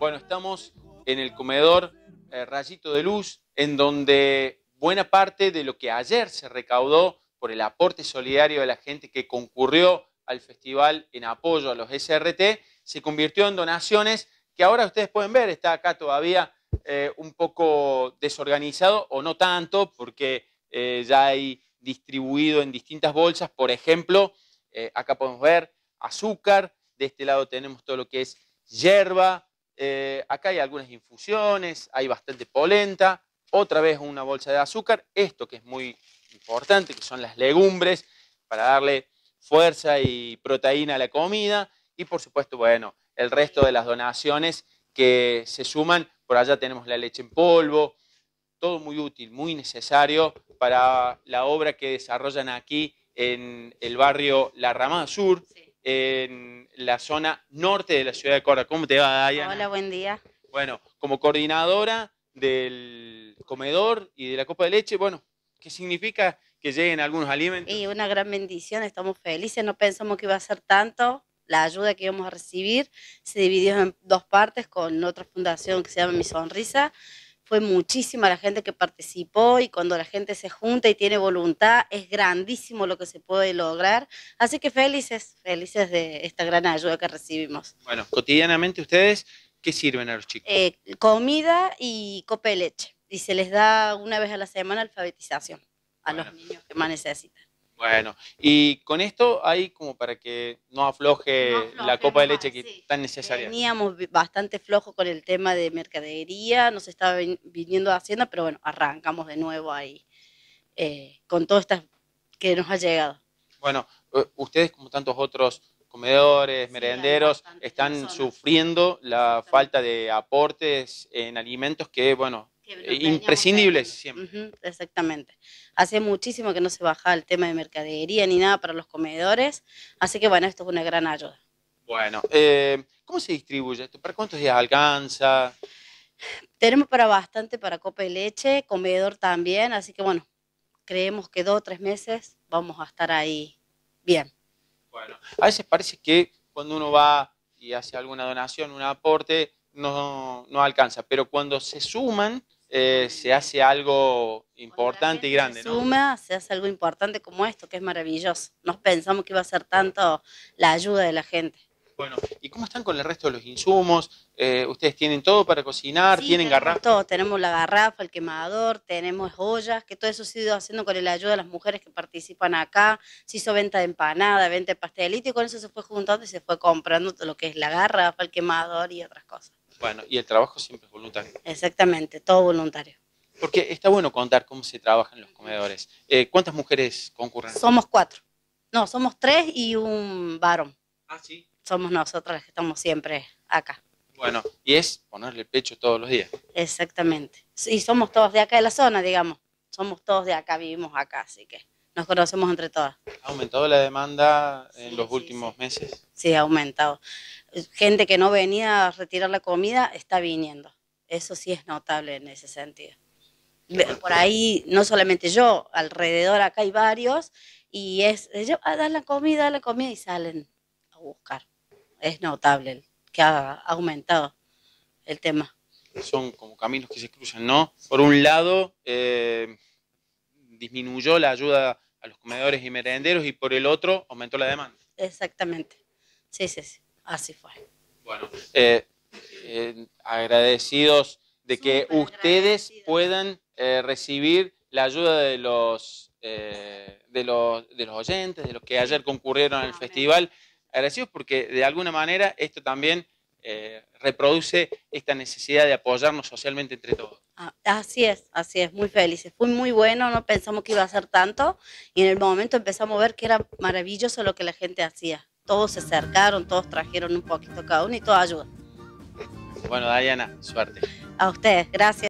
Bueno, estamos en el comedor eh, Rayito de Luz, en donde buena parte de lo que ayer se recaudó por el aporte solidario de la gente que concurrió al festival en apoyo a los SRT, se convirtió en donaciones que ahora ustedes pueden ver, está acá todavía eh, un poco desorganizado o no tanto, porque eh, ya hay distribuido en distintas bolsas, por ejemplo, acá podemos ver azúcar, de este lado tenemos todo lo que es hierba, eh, acá hay algunas infusiones, hay bastante polenta, otra vez una bolsa de azúcar, esto que es muy importante, que son las legumbres, para darle fuerza y proteína a la comida, y por supuesto, bueno, el resto de las donaciones que se suman, por allá tenemos la leche en polvo, todo muy útil, muy necesario para la obra que desarrollan aquí en el barrio La Ramada Sur, sí en la zona norte de la ciudad de Córdoba. ¿Cómo te va, Dayana? Hola, buen día. Bueno, como coordinadora del comedor y de la copa de leche, bueno, ¿qué significa que lleguen algunos alimentos? Y una gran bendición, estamos felices, no pensamos que iba a ser tanto. La ayuda que íbamos a recibir se dividió en dos partes con otra fundación que se llama Mi Sonrisa fue muchísima la gente que participó y cuando la gente se junta y tiene voluntad es grandísimo lo que se puede lograr. Así que felices, felices de esta gran ayuda que recibimos. Bueno, cotidianamente ustedes, ¿qué sirven a los chicos? Eh, comida y copa de leche. Y se les da una vez a la semana alfabetización a los niños que más necesitan. Bueno, y con esto hay como para que no afloje, la copa de leche que es tan necesaria. Teníamos bastante flojo con el tema de mercadería, nos estaba viniendo haciendo Hacienda, pero bueno, arrancamos de nuevo ahí eh, con todo esto que nos ha llegado. Bueno, ustedes como tantos otros comedores, merenderos, están sufriendo la falta de aportes en alimentos que, bueno, eh, imprescindibles siempre. exactamente. Hace muchísimo que no se baja el tema de mercadería ni nada para los comedores, así que bueno, esto es una gran ayuda. Bueno, eh, ¿cómo se distribuye esto? ¿Para cuántos días alcanza? Tenemos para bastante, para copa de leche, comedor también, así que bueno, creemos que dos o tres meses vamos a estar ahí bien. Bueno, a veces parece que cuando uno va y hace alguna donación, un aporte, no, no alcanza, pero cuando se suman, eh, se hace algo importante y grande. Se se hace algo importante como esto, que es maravilloso. Nos pensamos que iba a ser tanto la ayuda de la gente. Bueno, ¿y cómo están con el resto de los insumos? Eh, ¿Ustedes tienen todo para cocinar? ¿Tienen garrafas? Todo, tenemos la garrafa, el quemador, tenemos ollas, que todo eso se ha ido haciendo con la ayuda de las mujeres que participan acá. Se hizo venta de empanada, venta de pastelito y con eso se fue juntando y se fue comprando todo lo que es la garrafa, el quemador y otras cosas. Bueno, y el trabajo siempre es voluntario. Exactamente, todo voluntario. Porque está bueno contar cómo se trabaja en los comedores. Eh, ¿Cuántas mujeres concurren? Somos cuatro. No, somos tres y un varón. Ah, sí. Somos nosotras las que estamos siempre acá. Bueno, y es ponerle el pecho todos los días. Exactamente. Y somos todos de acá de la zona, digamos. Somos todos de acá, vivimos acá, así que nos conocemos entre todas. ¿Ha aumentado la demanda en los últimos meses? Sí, ha aumentado gente que no venía a retirar la comida está viniendo. Eso sí es notable en ese sentido. Por ahí, no solamente yo, alrededor acá hay varios y es, ellos, a ah, dan la comida, dan la comida y salen a buscar. Es notable que ha aumentado el tema. Son como caminos que se cruzan, ¿no? Por un lado, eh, disminuyó la ayuda a los comedores y merenderos y por el otro, aumentó la demanda. Exactamente. Sí, sí, sí. Así fue. Bueno, eh, eh, agradecidos de que ustedes puedan eh, recibir la ayuda de los, de los oyentes, de los que ayer concurrieron al festival. Agradecidos porque de alguna manera esto también reproduce esta necesidad de apoyarnos socialmente entre todos. Ah, así es, así es, muy felices. Fue muy bueno, no pensamos que iba a ser tanto y en el momento empezamos a ver que era maravilloso lo que la gente hacía todos se acercaron, todos trajeron un poquito cada uno y toda ayuda. Bueno, Diana, suerte. A ustedes, gracias.